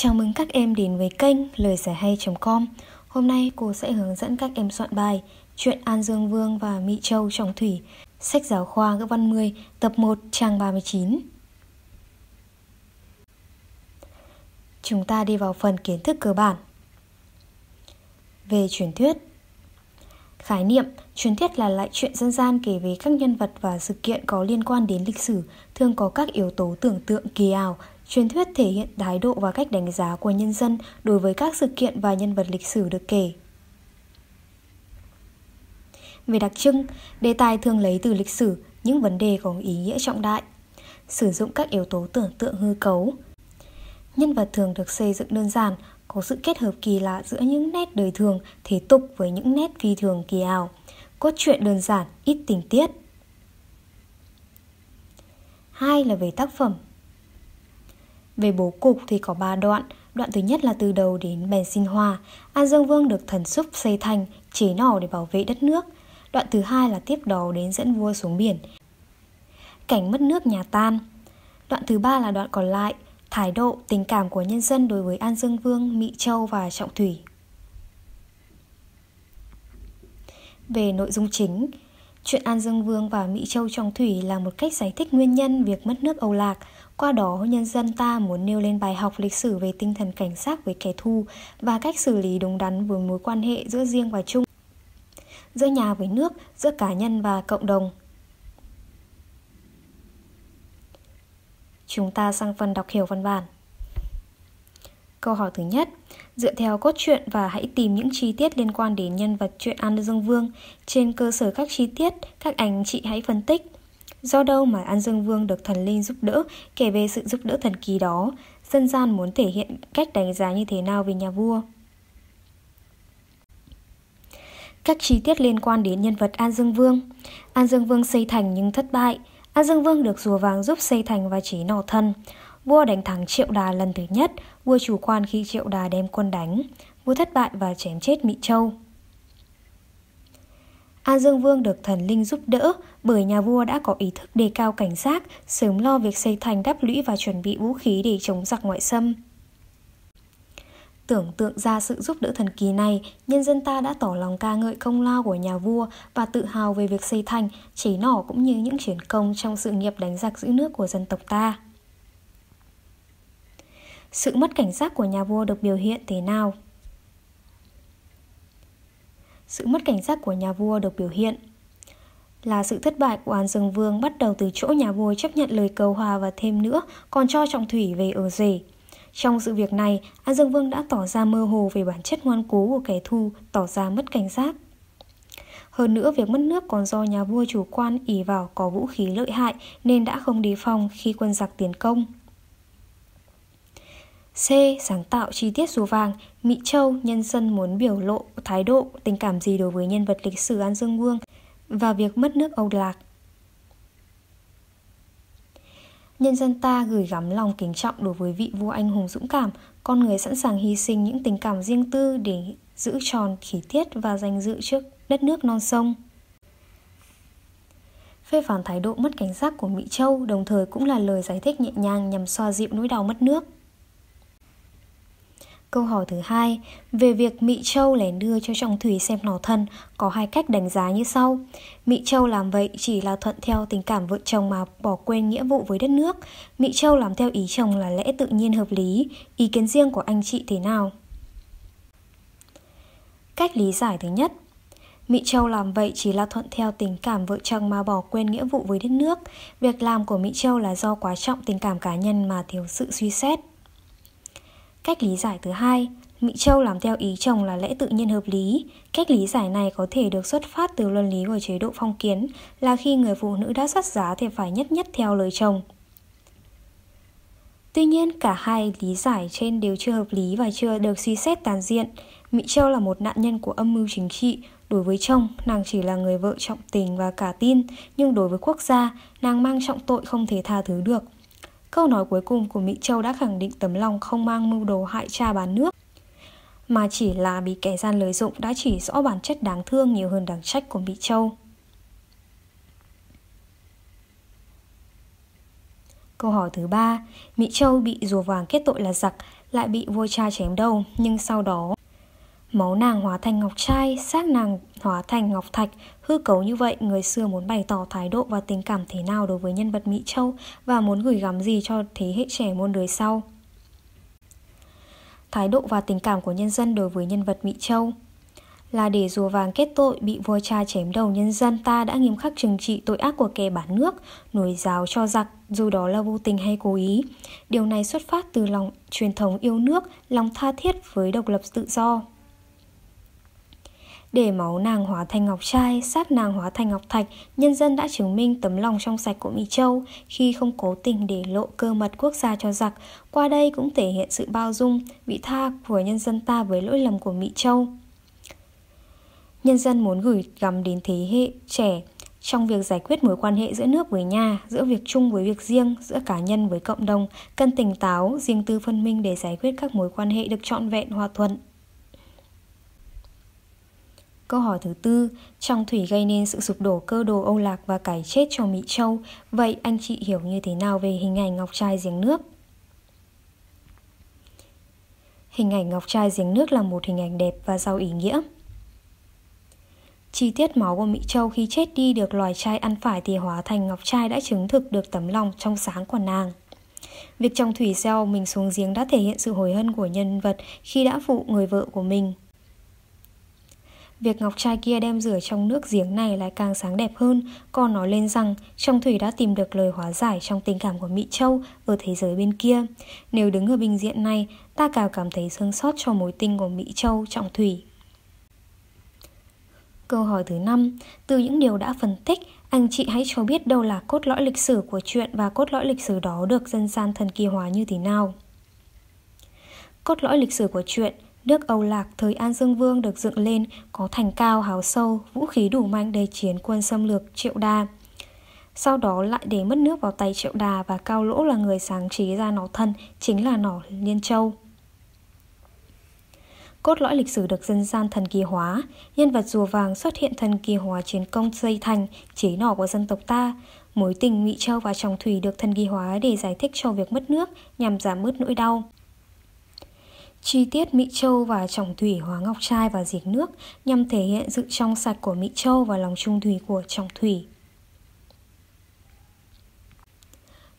Chào mừng các em đến với kênh Lời Giải Hay.com Hôm nay cô sẽ hướng dẫn các em soạn bài Chuyện An Dương Vương và Mỹ Châu trong Thủy Sách giáo khoa ngữ văn 10 tập 1 trang 39 Chúng ta đi vào phần kiến thức cơ bản Về truyền thuyết Khái niệm, truyền thuyết là lại chuyện dân gian kể về các nhân vật và sự kiện có liên quan đến lịch sử, thường có các yếu tố tưởng tượng kỳ ảo, Truyền thuyết thể hiện thái độ và cách đánh giá của nhân dân đối với các sự kiện và nhân vật lịch sử được kể. Về đặc trưng, đề tài thường lấy từ lịch sử những vấn đề có ý nghĩa trọng đại, sử dụng các yếu tố tưởng tượng hư cấu. Nhân vật thường được xây dựng đơn giản, có sự kết hợp kỳ lạ giữa những nét đời thường, thế tục với những nét phi thường kỳ ảo. Cốt truyện đơn giản, ít tình tiết. Hai là về tác phẩm về bố cục thì có 3 đoạn, đoạn thứ nhất là từ đầu đến bèn xin hoa, An Dương Vương được thần súc xây thành, chế nỏ để bảo vệ đất nước. Đoạn thứ hai là tiếp đó đến dẫn vua xuống biển. Cảnh mất nước nhà tan. Đoạn thứ ba là đoạn còn lại, thái độ, tình cảm của nhân dân đối với An Dương Vương, Mỹ Châu và Trọng Thủy. Về nội dung chính, chuyện An Dương Vương và Mỹ Châu Trọng Thủy là một cách giải thích nguyên nhân việc mất nước Âu Lạc – qua đó, nhân dân ta muốn nêu lên bài học lịch sử về tinh thần cảnh sát với kẻ thù và cách xử lý đúng đắn với mối quan hệ giữa riêng và chung, giữa nhà với nước, giữa cá nhân và cộng đồng. Chúng ta sang phần đọc hiểu văn bản. Câu hỏi thứ nhất, dựa theo cốt truyện và hãy tìm những chi tiết liên quan đến nhân vật truyện An Dương Vương. Trên cơ sở các chi tiết, các anh chị hãy phân tích Do đâu mà An Dương Vương được thần linh giúp đỡ, kể về sự giúp đỡ thần kỳ đó, dân gian muốn thể hiện cách đánh giá như thế nào về nhà vua. Các chi tiết liên quan đến nhân vật An Dương Vương An Dương Vương xây thành nhưng thất bại An Dương Vương được rùa vàng giúp xây thành và chế nỏ thân Vua đánh thắng Triệu Đà lần thứ nhất Vua chủ quan khi Triệu Đà đem quân đánh Vua thất bại và chém chết Mỹ Châu An Dương Vương được thần linh giúp đỡ bởi nhà vua đã có ý thức đề cao cảnh giác, sớm lo việc xây thành đắp lũy và chuẩn bị vũ khí để chống giặc ngoại xâm. Tưởng tượng ra sự giúp đỡ thần kỳ này, nhân dân ta đã tỏ lòng ca ngợi công lao của nhà vua và tự hào về việc xây thành, chế nỏ cũng như những chiến công trong sự nghiệp đánh giặc giữ nước của dân tộc ta. Sự mất cảnh giác của nhà vua được biểu hiện thế nào? Sự mất cảnh giác của nhà vua được biểu hiện là sự thất bại của An Dương Vương bắt đầu từ chỗ nhà vua chấp nhận lời cầu hòa và thêm nữa còn cho trọng thủy về ở rể. Trong sự việc này, An Dương Vương đã tỏ ra mơ hồ về bản chất ngoan cố của kẻ thù, tỏ ra mất cảnh giác. Hơn nữa, việc mất nước còn do nhà vua chủ quan ỉ vào có vũ khí lợi hại nên đã không đề phòng khi quân giặc tiến công. C. Sáng tạo chi tiết số vàng Mỹ Châu, nhân dân muốn biểu lộ thái độ, tình cảm gì đối với nhân vật lịch sử An Dương Vương và việc mất nước Âu Lạc. Nhân dân ta gửi gắm lòng kính trọng đối với vị vua anh hùng dũng cảm, con người sẵn sàng hy sinh những tình cảm riêng tư để giữ tròn khí tiết và danh dự trước đất nước non sông. Phê phán thái độ mất cảnh giác của Mỹ Châu đồng thời cũng là lời giải thích nhẹ nhàng nhằm xoa dịu nỗi đau mất nước. Câu hỏi thứ hai về việc Mỹ Châu lén đưa cho chồng Thủy xem nó thân có hai cách đánh giá như sau. Mỹ Châu làm vậy chỉ là thuận theo tình cảm vợ chồng mà bỏ quên nghĩa vụ với đất nước. Mỹ Châu làm theo ý chồng là lẽ tự nhiên hợp lý. Ý kiến riêng của anh chị thế nào? Cách lý giải thứ nhất Mỹ Châu làm vậy chỉ là thuận theo tình cảm vợ chồng mà bỏ quên nghĩa vụ với đất nước. Việc làm của Mỹ Châu là do quá trọng tình cảm cá nhân mà thiếu sự suy xét, Cách lý giải thứ hai, Mỹ Châu làm theo ý chồng là lẽ tự nhiên hợp lý. Cách lý giải này có thể được xuất phát từ luân lý của chế độ phong kiến là khi người phụ nữ đã xuất giá thì phải nhất nhất theo lời chồng. Tuy nhiên, cả hai lý giải trên đều chưa hợp lý và chưa được suy xét toàn diện. Mỹ Châu là một nạn nhân của âm mưu chính trị. Đối với chồng, nàng chỉ là người vợ trọng tình và cả tin, nhưng đối với quốc gia, nàng mang trọng tội không thể tha thứ được. Câu nói cuối cùng của Mỹ Châu đã khẳng định tấm lòng không mang mưu đồ hại cha bán nước, mà chỉ là bị kẻ gian lợi dụng đã chỉ rõ bản chất đáng thương nhiều hơn đáng trách của Mỹ Châu. Câu hỏi thứ ba, Mỹ Châu bị rùa vàng kết tội là giặc, lại bị vua cha chém đầu, nhưng sau đó Máu nàng hóa thành ngọc trai, xác nàng hóa thành ngọc thạch, hư cấu như vậy, người xưa muốn bày tỏ thái độ và tình cảm thế nào đối với nhân vật Mỹ Châu và muốn gửi gắm gì cho thế hệ trẻ muôn đời sau. Thái độ và tình cảm của nhân dân đối với nhân vật Mỹ Châu là để rùa vàng kết tội bị vua cha chém đầu nhân dân ta đã nghiêm khắc trừng trị tội ác của kẻ bán nước, nổi giáo cho giặc, dù đó là vô tình hay cố ý. Điều này xuất phát từ lòng truyền thống yêu nước, lòng tha thiết với độc lập tự do. Để máu nàng hóa thành ngọc trai, xác nàng hóa thành ngọc thạch, nhân dân đã chứng minh tấm lòng trong sạch của Mỹ Châu khi không cố tình để lộ cơ mật quốc gia cho giặc. Qua đây cũng thể hiện sự bao dung, vị tha của nhân dân ta với lỗi lầm của Mỹ Châu. Nhân dân muốn gửi gắm đến thế hệ trẻ trong việc giải quyết mối quan hệ giữa nước với nhà, giữa việc chung với việc riêng, giữa cá nhân với cộng đồng, cần tỉnh táo, riêng tư phân minh để giải quyết các mối quan hệ được trọn vẹn hòa thuận. Câu hỏi thứ tư, trong thủy gây nên sự sụp đổ cơ đồ Âu Lạc và cái chết cho Mỹ Châu, vậy anh chị hiểu như thế nào về hình ảnh ngọc trai giếng nước? Hình ảnh ngọc trai giếng nước là một hình ảnh đẹp và giàu ý nghĩa. Chi tiết máu của Mỹ Châu khi chết đi được loài trai ăn phải thì hóa thành ngọc trai đã chứng thực được tấm lòng trong sáng của nàng. Việc chồng thủy gieo mình xuống giếng đã thể hiện sự hồi hân của nhân vật khi đã phụ người vợ của mình. Việc ngọc trai kia đem rửa trong nước giếng này lại càng sáng đẹp hơn, con nói lên rằng trong thủy đã tìm được lời hóa giải trong tình cảm của Mỹ Châu ở thế giới bên kia. Nếu đứng ở bình diện này, ta càng cảm thấy thương xót cho mối tình của Mỹ Châu trọng thủy. Câu hỏi thứ năm, từ những điều đã phân tích, anh chị hãy cho biết đâu là cốt lõi lịch sử của chuyện và cốt lõi lịch sử đó được dân gian thần kỳ hóa như thế nào. Cốt lõi lịch sử của chuyện – Nước Âu Lạc thời An Dương Vương được dựng lên có thành cao hào sâu, vũ khí đủ mạnh để chiến quân xâm lược Triệu Đà. Sau đó lại để mất nước vào tay Triệu Đà và Cao Lỗ là người sáng trí ra nó thân, chính là nỏ Liên Châu. Cốt lõi lịch sử được dân gian thần kỳ hóa, nhân vật rùa vàng xuất hiện thần kỳ hóa chiến công xây thành, chế nỏ của dân tộc ta. Mối tình Ngụy Châu và Trọng Thủy được thần kỳ hóa để giải thích cho việc mất nước nhằm giảm bớt nỗi đau. Chi tiết Mỹ Châu và trọng thủy hóa ngọc trai và diệt nước nhằm thể hiện sự trong sạch của Mỹ Châu và lòng trung thủy của trọng thủy.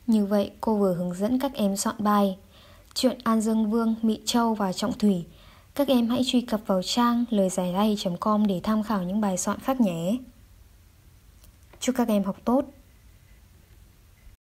Như vậy, cô vừa hướng dẫn các em soạn bài Chuyện An Dương Vương, Mỹ Châu và Trọng Thủy. Các em hãy truy cập vào trang lời giải lay.com để tham khảo những bài soạn khác nhé. Chúc các em học tốt!